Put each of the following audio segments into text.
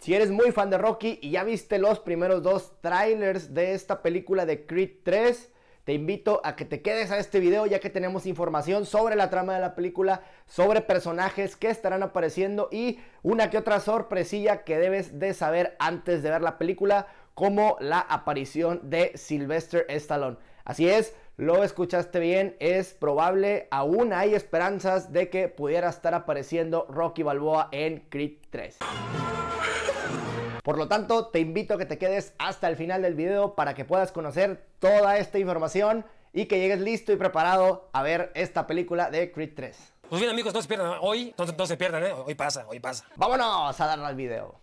Si eres muy fan de Rocky y ya viste los primeros dos trailers de esta película de Creed 3, te invito a que te quedes a este video ya que tenemos información sobre la trama de la película, sobre personajes que estarán apareciendo y una que otra sorpresilla que debes de saber antes de ver la película, como la aparición de Sylvester Stallone. Así es, lo escuchaste bien, es probable, aún hay esperanzas de que pudiera estar apareciendo Rocky Balboa en Creed 3. Por lo tanto, te invito a que te quedes hasta el final del video para que puedas conocer toda esta información y que llegues listo y preparado a ver esta película de Creed 3. Pues bien amigos, no se pierdan hoy, no, se pierdan, ¿eh? hoy pasa, hoy pasa. Vámonos a darle al video.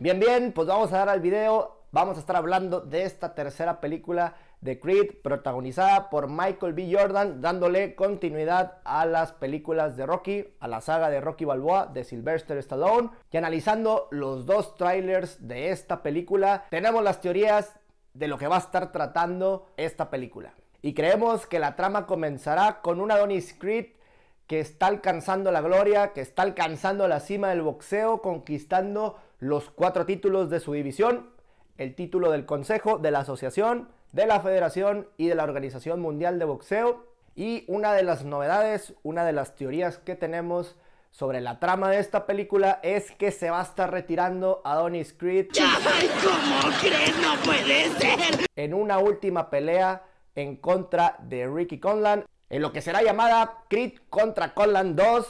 Bien, bien, pues vamos a dar al video. Vamos a estar hablando de esta tercera película The Creed, protagonizada por Michael B. Jordan, dándole continuidad a las películas de Rocky, a la saga de Rocky Balboa de Sylvester Stallone. Y analizando los dos trailers de esta película, tenemos las teorías de lo que va a estar tratando esta película. Y creemos que la trama comenzará con un Adonis Creed que está alcanzando la gloria, que está alcanzando la cima del boxeo, conquistando los cuatro títulos de su división el título del Consejo, de la Asociación, de la Federación y de la Organización Mundial de Boxeo. Y una de las novedades, una de las teorías que tenemos sobre la trama de esta película es que se va a estar retirando a Adonis Creed. cómo ¡No puede ser! En una última pelea en contra de Ricky Conlan, en lo que será llamada Creed contra Conlan 2,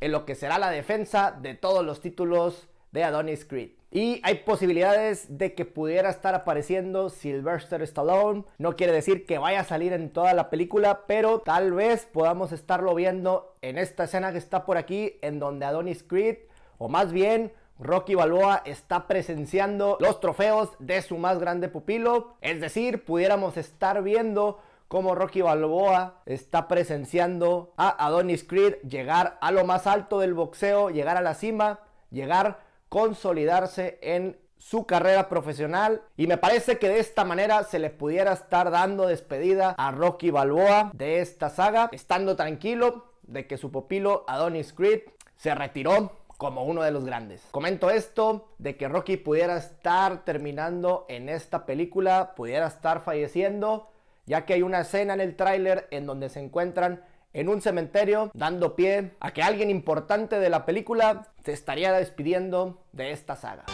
en lo que será la defensa de todos los títulos de Adonis Creed. Y hay posibilidades de que pudiera estar apareciendo Sylvester Stallone. No quiere decir que vaya a salir en toda la película, pero tal vez podamos estarlo viendo en esta escena que está por aquí, en donde Adonis Creed, o más bien Rocky Balboa está presenciando los trofeos de su más grande pupilo. Es decir, pudiéramos estar viendo cómo Rocky Balboa está presenciando a Adonis Creed llegar a lo más alto del boxeo, llegar a la cima, llegar consolidarse en su carrera profesional y me parece que de esta manera se le pudiera estar dando despedida a Rocky Balboa de esta saga, estando tranquilo de que su pupilo Adonis Creed se retiró como uno de los grandes. Comento esto de que Rocky pudiera estar terminando en esta película, pudiera estar falleciendo, ya que hay una escena en el tráiler en donde se encuentran en un cementerio, dando pie a que alguien importante de la película se estaría despidiendo de esta saga.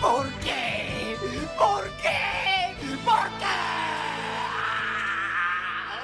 ¿Por qué? ¿Por qué? ¿Por qué?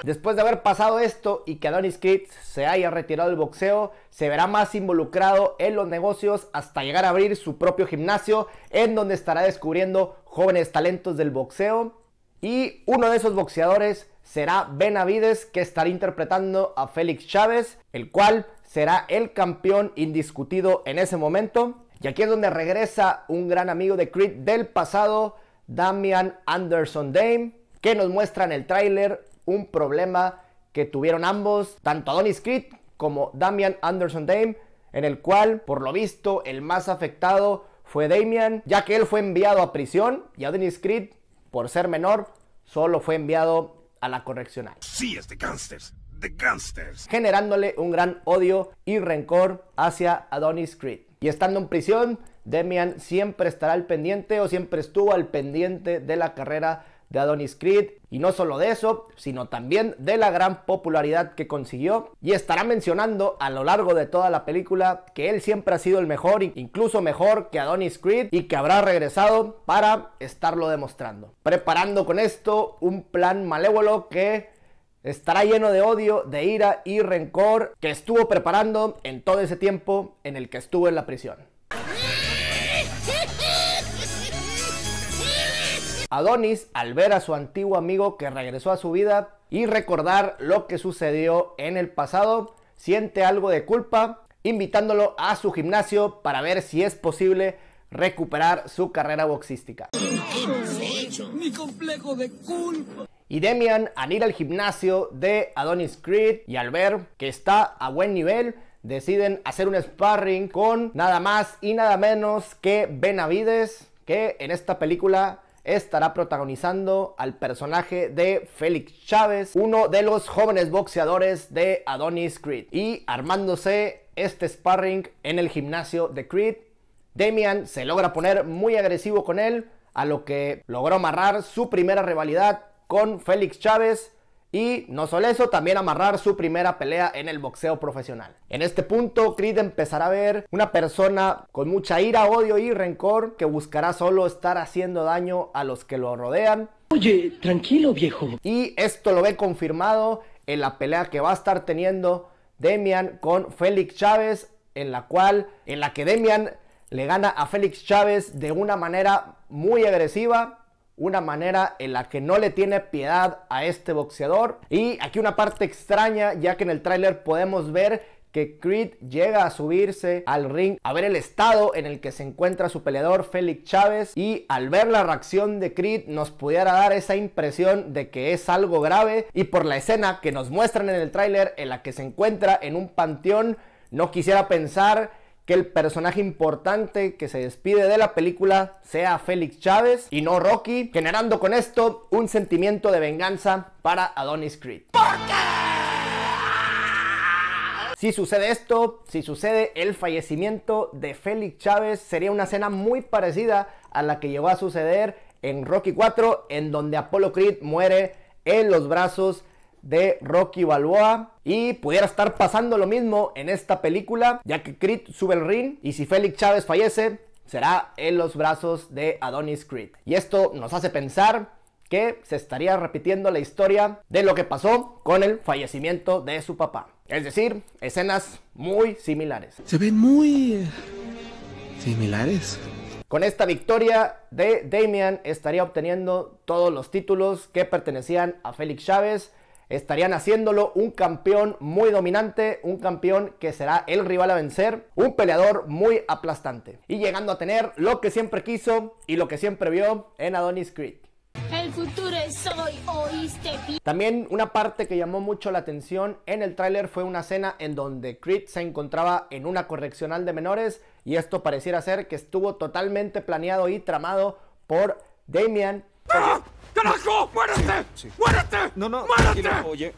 Después de haber pasado esto y que Adonis Creed se haya retirado del boxeo, se verá más involucrado en los negocios hasta llegar a abrir su propio gimnasio en donde estará descubriendo jóvenes talentos del boxeo y uno de esos boxeadores será Benavides, que estará interpretando a Félix Chávez, el cual será el campeón indiscutido en ese momento. Y aquí es donde regresa un gran amigo de Creed del pasado, Damian Anderson Dame, que nos muestra en el tráiler un problema que tuvieron ambos, tanto Adonis Creed como Damian Anderson Dame, en el cual, por lo visto, el más afectado fue Damian, ya que él fue enviado a prisión y Adonis Creed por ser menor, solo fue enviado a la correccional. Sí, es de gangsters, de gangsters. Generándole un gran odio y rencor hacia Adonis Creed. Y estando en prisión, Demian siempre estará al pendiente o siempre estuvo al pendiente de la carrera de Adonis Creed y no solo de eso, sino también de la gran popularidad que consiguió y estará mencionando a lo largo de toda la película que él siempre ha sido el mejor, incluso mejor que Adonis Creed y que habrá regresado para estarlo demostrando. Preparando con esto un plan malévolo que estará lleno de odio, de ira y rencor que estuvo preparando en todo ese tiempo en el que estuvo en la prisión. Adonis al ver a su antiguo amigo que regresó a su vida y recordar lo que sucedió en el pasado, siente algo de culpa, invitándolo a su gimnasio para ver si es posible recuperar su carrera boxística. Mi complejo de culpa. Y Demian al ir al gimnasio de Adonis Creed y al ver que está a buen nivel, deciden hacer un sparring con nada más y nada menos que Benavides, que en esta película estará protagonizando al personaje de Félix Chávez, uno de los jóvenes boxeadores de Adonis Creed. Y armándose este sparring en el gimnasio de Creed, Damian se logra poner muy agresivo con él, a lo que logró amarrar su primera rivalidad con Félix Chávez y no solo eso, también amarrar su primera pelea en el boxeo profesional. En este punto, Creed empezará a ver una persona con mucha ira, odio y rencor que buscará solo estar haciendo daño a los que lo rodean. Oye, tranquilo viejo. Y esto lo ve confirmado en la pelea que va a estar teniendo Demian con Félix Chávez, en la cual, en la que Demian le gana a Félix Chávez de una manera muy agresiva una manera en la que no le tiene piedad a este boxeador. Y aquí una parte extraña, ya que en el tráiler podemos ver que Creed llega a subirse al ring a ver el estado en el que se encuentra su peleador Félix Chávez y al ver la reacción de Creed nos pudiera dar esa impresión de que es algo grave y por la escena que nos muestran en el tráiler en la que se encuentra en un panteón no quisiera pensar que el personaje importante que se despide de la película sea Félix Chávez y no Rocky, generando con esto un sentimiento de venganza para Adonis Creed. ¿Por qué? Si sucede esto, si sucede el fallecimiento de Félix Chávez, sería una escena muy parecida a la que llegó a suceder en Rocky 4, en donde Apollo Creed muere en los brazos de Rocky Balboa. Y pudiera estar pasando lo mismo en esta película, ya que Creed sube el ring y si Félix Chávez fallece, será en los brazos de Adonis Creed. Y esto nos hace pensar que se estaría repitiendo la historia de lo que pasó con el fallecimiento de su papá. Es decir, escenas muy similares. Se ven muy eh, similares. Con esta victoria de Damian estaría obteniendo todos los títulos que pertenecían a Félix Chávez estarían haciéndolo un campeón muy dominante, un campeón que será el rival a vencer, un peleador muy aplastante y llegando a tener lo que siempre quiso y lo que siempre vio en Adonis Creed. El futuro es hoy, oíste. También una parte que llamó mucho la atención en el tráiler fue una escena en donde Creed se encontraba en una correccional de menores y esto pareciera ser que estuvo totalmente planeado y tramado por Damian. ¡Carajo! ¡Muérete! ¡Muérete! No, no, ¡Muérete! Oye.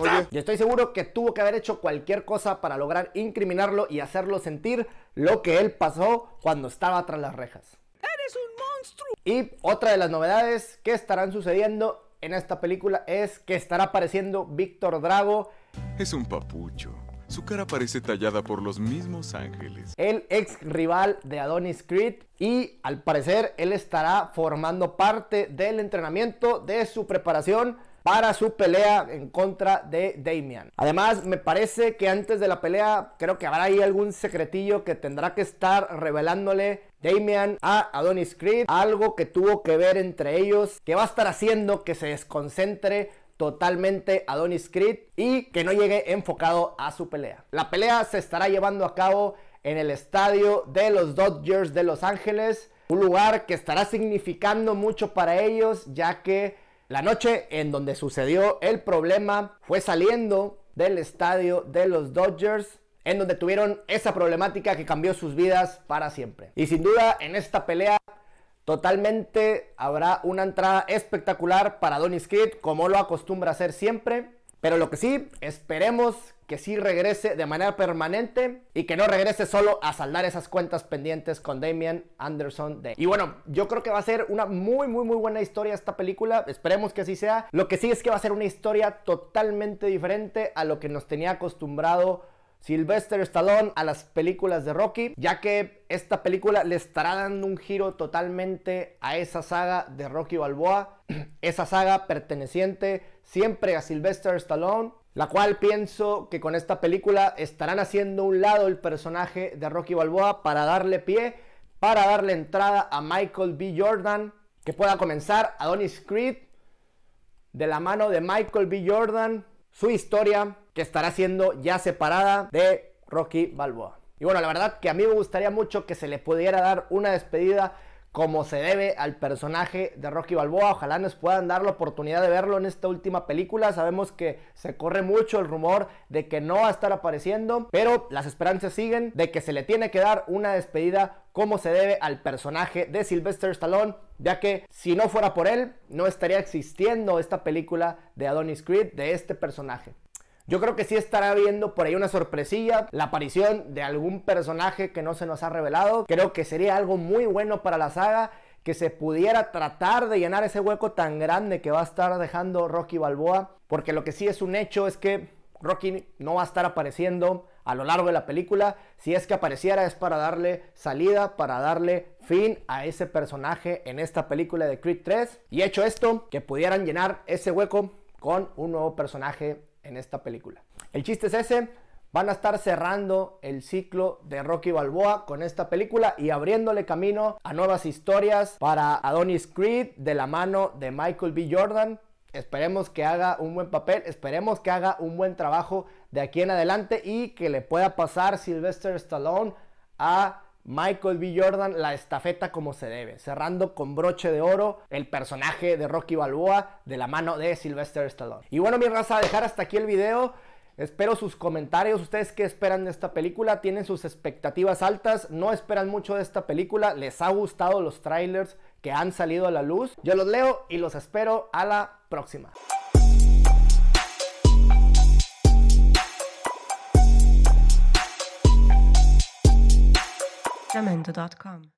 Oye. Yo estoy seguro que tuvo que haber hecho cualquier cosa para lograr incriminarlo y hacerlo sentir lo que él pasó cuando estaba tras las rejas. ¡Eres un monstruo! Y otra de las novedades que estarán sucediendo en esta película es que estará apareciendo Víctor Drago. Es un papucho. Su cara parece tallada por los mismos ángeles. El ex rival de Adonis Creed y al parecer él estará formando parte del entrenamiento de su preparación para su pelea en contra de Damian. Además, me parece que antes de la pelea, creo que habrá ahí algún secretillo que tendrá que estar revelándole Damian a Adonis Creed, algo que tuvo que ver entre ellos, que va a estar haciendo que se desconcentre totalmente a Adonis Creed y que no llegue enfocado a su pelea. La pelea se estará llevando a cabo en el estadio de los Dodgers de Los Ángeles, un lugar que estará significando mucho para ellos ya que la noche en donde sucedió el problema fue saliendo del estadio de los Dodgers en donde tuvieron esa problemática que cambió sus vidas para siempre. Y sin duda en esta pelea Totalmente habrá una entrada espectacular para donnie Creed, como lo acostumbra hacer siempre. Pero lo que sí, esperemos que sí regrese de manera permanente y que no regrese solo a saldar esas cuentas pendientes con Damian Anderson Day. Y bueno, yo creo que va a ser una muy, muy, muy buena historia esta película. Esperemos que así sea. Lo que sí es que va a ser una historia totalmente diferente a lo que nos tenía acostumbrado Sylvester Stallone a las películas de Rocky, ya que esta película le estará dando un giro totalmente a esa saga de Rocky Balboa, esa saga perteneciente siempre a Sylvester Stallone, la cual pienso que con esta película estarán haciendo un lado el personaje de Rocky Balboa para darle pie, para darle entrada a Michael B. Jordan, que pueda comenzar a Donny Creed de la mano de Michael B. Jordan, su historia, que estará siendo ya separada de Rocky Balboa. Y bueno, la verdad que a mí me gustaría mucho que se le pudiera dar una despedida como se debe al personaje de Rocky Balboa. Ojalá nos puedan dar la oportunidad de verlo en esta última película. Sabemos que se corre mucho el rumor de que no va a estar apareciendo, pero las esperanzas siguen de que se le tiene que dar una despedida como se debe al personaje de Sylvester Stallone, ya que si no fuera por él, no estaría existiendo esta película de Adonis Creed de este personaje. Yo creo que sí estará viendo por ahí una sorpresilla, la aparición de algún personaje que no se nos ha revelado. Creo que sería algo muy bueno para la saga que se pudiera tratar de llenar ese hueco tan grande que va a estar dejando Rocky Balboa, porque lo que sí es un hecho es que Rocky no va a estar apareciendo a lo largo de la película, si es que apareciera es para darle salida, para darle fin a ese personaje en esta película de Creed 3, y hecho esto, que pudieran llenar ese hueco con un nuevo personaje en esta película. El chiste es ese, van a estar cerrando el ciclo de Rocky Balboa con esta película y abriéndole camino a nuevas historias para Adonis Creed de la mano de Michael B. Jordan. Esperemos que haga un buen papel, esperemos que haga un buen trabajo de aquí en adelante y que le pueda pasar Sylvester Stallone a Michael B. Jordan la estafeta como se debe, cerrando con broche de oro el personaje de Rocky Balboa de la mano de Sylvester Stallone. Y bueno, mi raza, a dejar hasta aquí el video. Espero sus comentarios, ustedes qué esperan de esta película, tienen sus expectativas altas, no esperan mucho de esta película, les ha gustado los trailers que han salido a la luz. Yo los leo y los espero a la próxima. Sacramento.com.